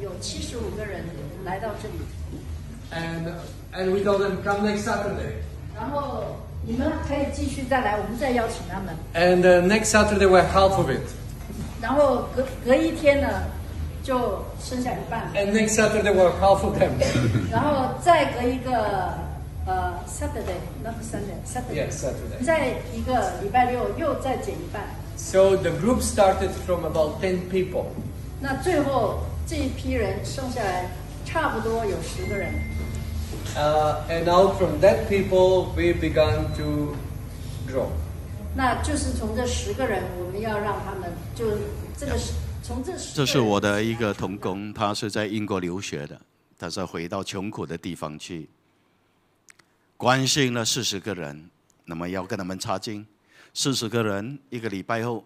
有七十五个人来到这里。And and we told them come next Saturday. 然后你们可以继续再来，我们再邀请他们。And uh, next Saturday we're half of it. 然后隔隔一天呢，就剩下一半。And next Saturday we're half of them. 然后再隔一个呃 Saturday, not Sunday, Saturday. Yes, Saturday. 再一个礼拜六又再减一半。So the group started from about ten people. 那最后这一批人剩下来，差不多有十个人。呃，and out from that people, we began to grow。那就是从这十个人，我们要让他们就这个十，从这。这是我的一个同工，他是在英国留学的，他是回到穷苦的地方去，关心了四十个人，那么要跟他们差经，四十个人一个礼拜后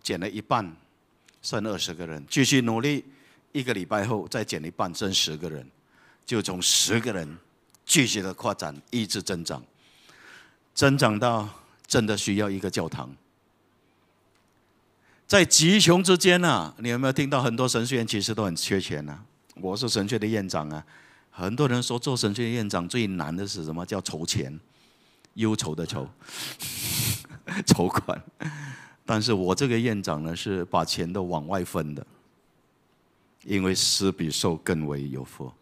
减了一半。剩二十个人，继续努力，一个礼拜后再减一半，剩十个人，就从十个人，继续的扩展，一直增长，增长到真的需要一个教堂。在极穷之间啊，你有没有听到很多神学院其实都很缺钱啊？我是神学院的院长啊，很多人说做神学院院长最难的是什么？叫筹钱，忧愁的筹，筹款。但是我这个院长呢，是把钱都往外分的，因为施比受更为有福。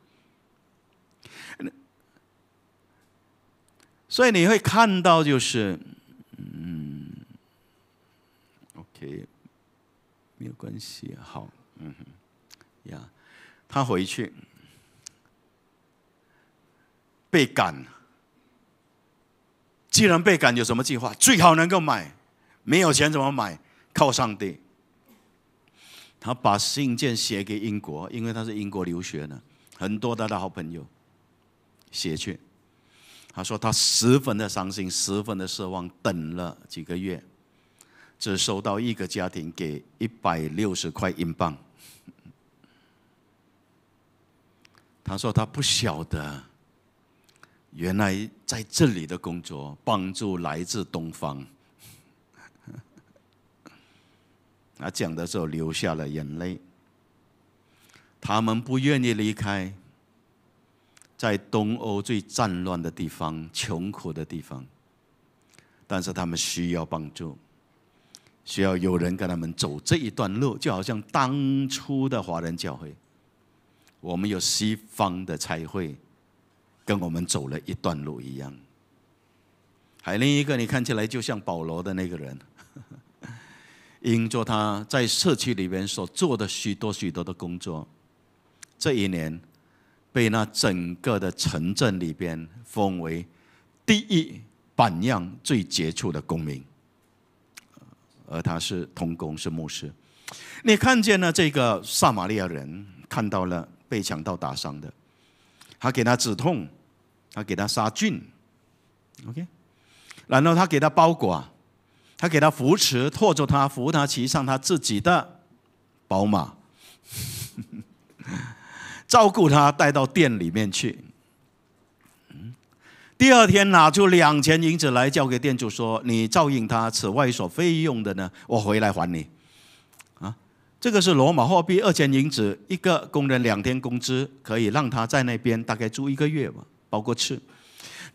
所以你会看到，就是，嗯，OK，没有关系，好，嗯哼，呀，他回去被赶，既然被赶，有什么计划？最好能够买。没有钱怎么买？靠上帝！他把信件写给英国，因为他是英国留学的，很多他的好朋友写去。他说他十分的伤心，十分的失望。等了几个月，只收到一个家庭给一百六十块英镑。他说他不晓得，原来在这里的工作帮助来自东方。他讲的时候流下了眼泪。他们不愿意离开，在东欧最战乱的地方、穷苦的地方，但是他们需要帮助，需要有人跟他们走这一段路，就好像当初的华人教会，我们有西方的才会跟我们走了一段路一样。还另一个，你看起来就像保罗的那个人。因着他在社区里边所做的许多许多的工作，这一年被那整个的城镇里边封为第一榜样、最杰出的公民。而他是童工，是牧师。你看见了这个撒玛利亚人，看到了被强盗打伤的，他给他止痛，他给他杀菌，OK，然后他给他包裹。他给他扶持，拖着他扶他骑上他自己的宝马，照顾他带到店里面去。第二天拿出两钱银子来交给店主说：“你照应他，此外所费用的呢，我回来还你。”啊，这个是罗马货币二钱银子，一个工人两天工资，可以让他在那边大概住一个月吧，包括吃。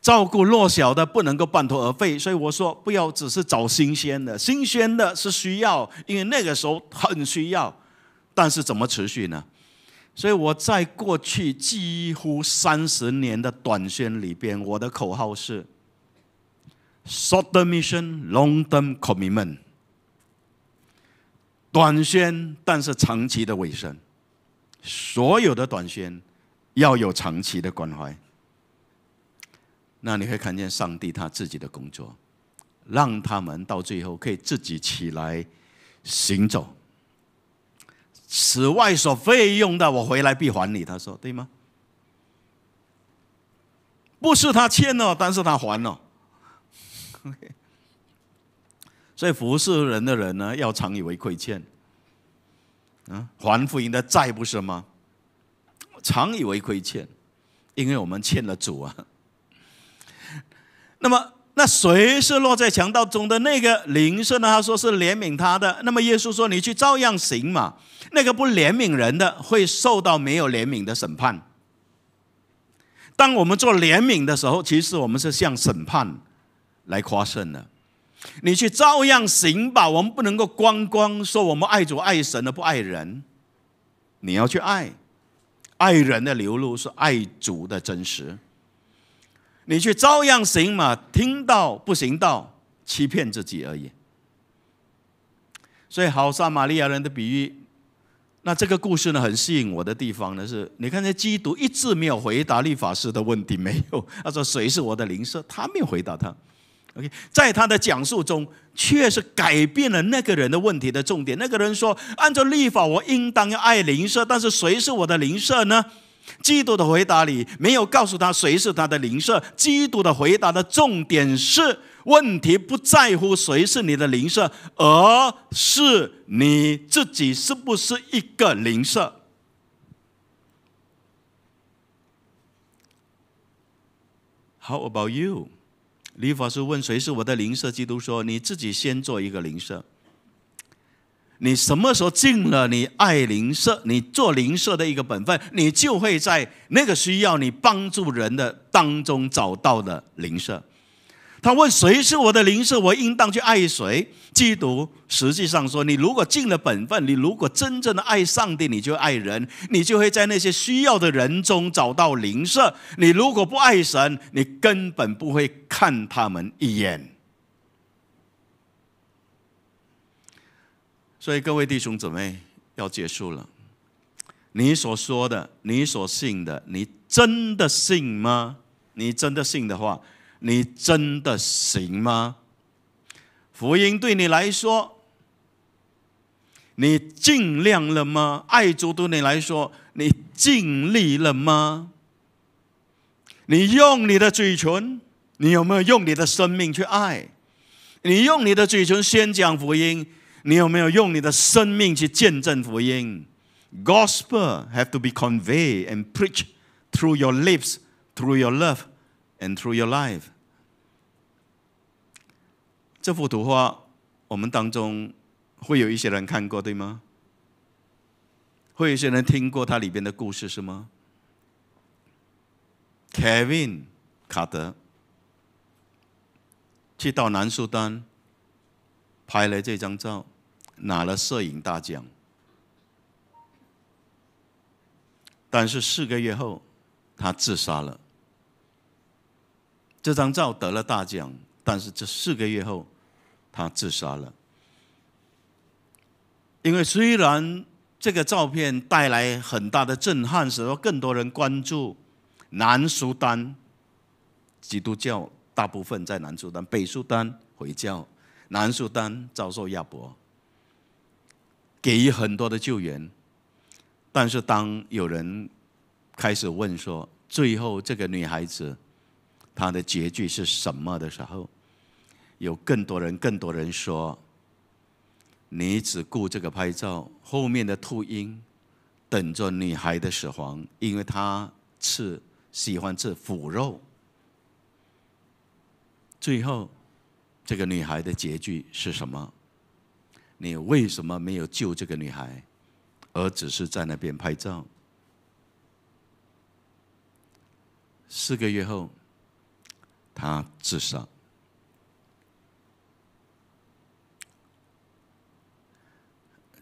照顾弱小的不能够半途而废，所以我说不要只是找新鲜的，新鲜的是需要，因为那个时候很需要，但是怎么持续呢？所以我在过去几乎三十年的短宣里边，我的口号是：shorter mission, longer t m commitment。短宣，但是长期的尾声。所有的短宣要有长期的关怀。那你会看见上帝他自己的工作，让他们到最后可以自己起来行走。此外所费用的，我回来必还你。他说，对吗？不是他欠了，但是他还了。所以服侍人的人呢，要常以为亏欠。啊，还福音的债不是吗？常以为亏欠，因为我们欠了主啊。那么，那谁是落在强盗中的那个灵兽呢？他说是怜悯他的。那么耶稣说：“你去照样行嘛。”那个不怜悯人的，会受到没有怜悯的审判。当我们做怜悯的时候，其实我们是向审判来夸胜的。你去照样行吧。我们不能够光光说我们爱主爱神而不爱人。你要去爱，爱人的流露是爱主的真实。你去照样行嘛，听到不行道，欺骗自己而已。所以好撒玛利亚人的比喻，那这个故事呢，很吸引我的地方呢，是你看那基督一直没有回答立法师的问题，没有，他说谁是我的灵舍，他没有回答他。OK，在他的讲述中，确实改变了那个人的问题的重点。那个人说，按照律法，我应当要爱灵舍，但是谁是我的灵舍呢？基督的回答里没有告诉他谁是他的灵舍。基督的回答的重点是，问题不在乎谁是你的灵舍，而是你自己是不是一个灵舍。How about you？李法师问谁是我的灵舍？基督说：你自己先做一个灵舍。你什么时候尽了你爱邻舍，你做邻舍的一个本分，你就会在那个需要你帮助人的当中找到的邻舍。他问谁是我的邻舍，我应当去爱谁？基督实际上说，你如果尽了本分，你如果真正的爱上帝，你就爱人，你就会在那些需要的人中找到邻舍。你如果不爱神，你根本不会看他们一眼。所以，各位弟兄姊妹，要结束了。你所说的，你所信的，你真的信吗？你真的信的话，你真的行吗？福音对你来说，你尽量了吗？爱主对你来说，你尽力了吗？你用你的嘴唇，你有没有用你的生命去爱？你用你的嘴唇先讲福音。你有没有用你的生命去见证福音？Gospel have to be conveyed and preached through your lips, through your love, and through your life。这幅图画，我们当中会有一些人看过，对吗？会有一些人听过它里边的故事，是吗？Kevin 卡德去到南苏丹拍了这张照。拿了摄影大奖，但是四个月后他自杀了。这张照得了大奖，但是这四个月后他自杀了。因为虽然这个照片带来很大的震撼，使更多人关注南苏丹，基督教大部分在南苏丹，北苏丹回教，南苏丹遭受压迫。给予很多的救援，但是当有人开始问说：“最后这个女孩子她的结局是什么？”的时候，有更多人更多人说：“你只顾这个拍照，后面的秃鹰等着女孩的死亡，因为她吃喜欢吃腐肉。”最后，这个女孩的结局是什么？你为什么没有救这个女孩，而只是在那边拍照？四个月后，她自杀。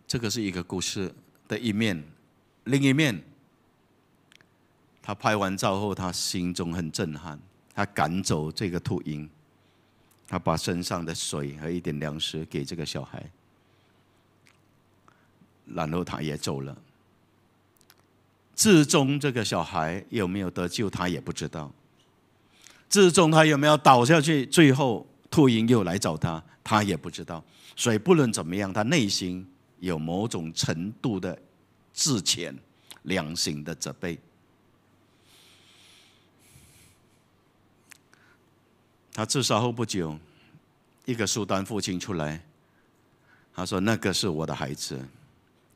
这个是一个故事的一面，另一面，他拍完照后，他心中很震撼。他赶走这个秃鹰，他把身上的水和一点粮食给这个小孩。然后他也走了。至终这个小孩有没有得救，他也不知道。至终他有没有倒下去，最后秃鹰又来找他，他也不知道。所以不论怎么样，他内心有某种程度的自谴、良心的责备。他自杀后不久，一个苏丹父亲出来，他说：“那个是我的孩子。”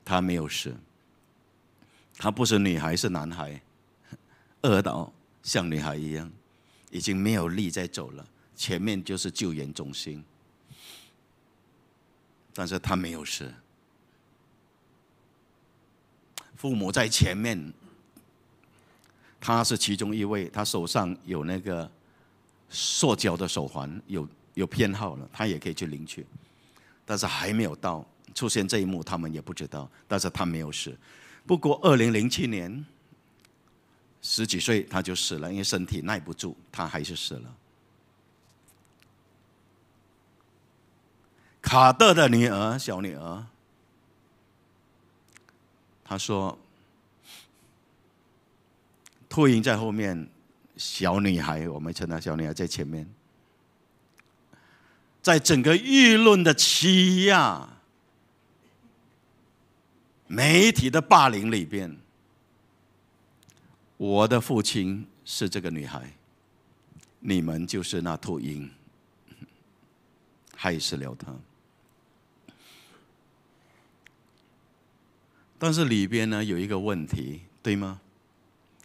他没有事。他不是女孩，是男孩，饿 到像女孩一样，已经没有力在走了，前面就是救援中心，但是他没有事。父母在前面，他是其中一位，他手上有那个塑胶的手环，有有偏好了，他也可以去领取，但是还没有到。出现这一幕，他们也不知道。但是他没有死。不过，二零零七年，十几岁他就死了，因为身体耐不住，他还是死了。卡特的女儿，小女儿，她说：“秃鹰在后面，小女孩，我们称她小女孩在前面，在整个舆论的欺压。”媒体的霸凌里边，我的父亲是这个女孩，你们就是那秃鹰，害死了她。但是里边呢有一个问题，对吗？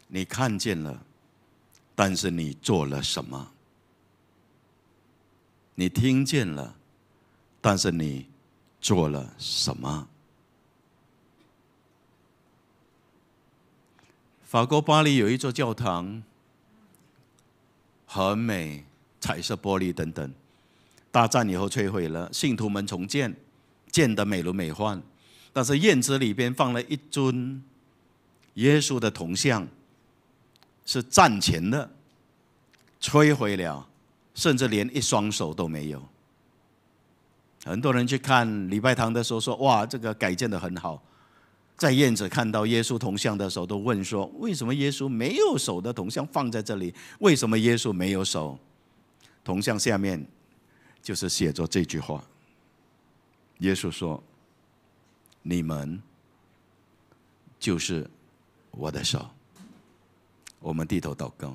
你看见了，但是你做了什么？你听见了，但是你做了什么？法国巴黎有一座教堂，很美，彩色玻璃等等。大战以后摧毁了，信徒们重建，建得美轮美奂。但是院子里边放了一尊耶稣的铜像，是战前的，摧毁了，甚至连一双手都没有。很多人去看礼拜堂的时候说：“哇，这个改建的很好。”在燕子看到耶稣铜像的时候，都问说：为什么耶稣没有手的铜像放在这里？为什么耶稣没有手？铜像下面就是写着这句话。耶稣说：“你们就是我的手。”我们低头祷告。